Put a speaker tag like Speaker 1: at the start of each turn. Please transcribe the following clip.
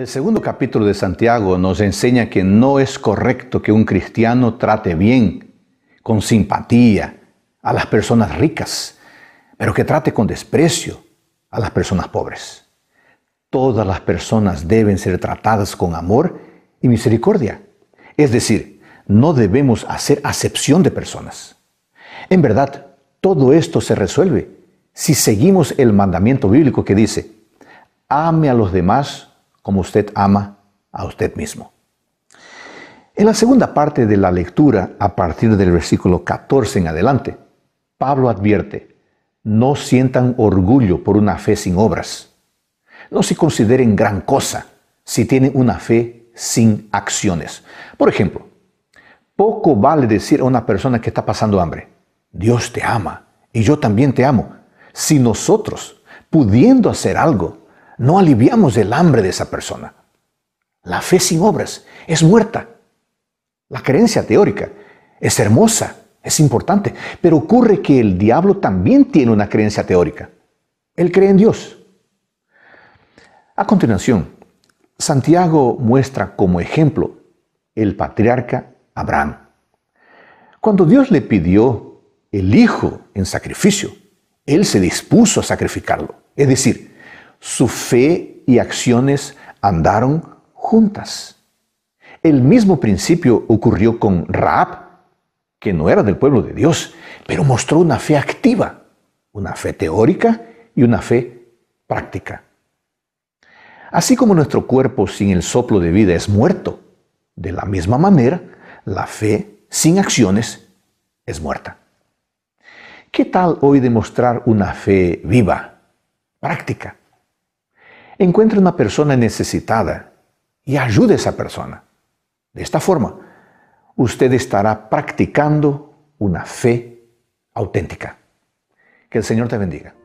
Speaker 1: El segundo capítulo de Santiago nos enseña que no es correcto que un cristiano trate bien, con simpatía, a las personas ricas, pero que trate con desprecio a las personas pobres. Todas las personas deben ser tratadas con amor y misericordia. Es decir, no debemos hacer acepción de personas. En verdad, todo esto se resuelve si seguimos el mandamiento bíblico que dice, ame a los demás como usted ama a usted mismo. En la segunda parte de la lectura, a partir del versículo 14 en adelante, Pablo advierte, no sientan orgullo por una fe sin obras. No se consideren gran cosa si tienen una fe sin acciones. Por ejemplo, poco vale decir a una persona que está pasando hambre, Dios te ama y yo también te amo, si nosotros, pudiendo hacer algo, no aliviamos el hambre de esa persona. La fe sin obras es muerta. La creencia teórica es hermosa, es importante, pero ocurre que el diablo también tiene una creencia teórica. Él cree en Dios. A continuación, Santiago muestra como ejemplo el patriarca Abraham. Cuando Dios le pidió el hijo en sacrificio, él se dispuso a sacrificarlo. Es decir, su fe y acciones andaron juntas. El mismo principio ocurrió con Raab, que no era del pueblo de Dios, pero mostró una fe activa, una fe teórica y una fe práctica. Así como nuestro cuerpo sin el soplo de vida es muerto, de la misma manera, la fe sin acciones es muerta. ¿Qué tal hoy demostrar una fe viva, práctica? Encuentre una persona necesitada y ayude a esa persona. De esta forma, usted estará practicando una fe auténtica. Que el Señor te bendiga.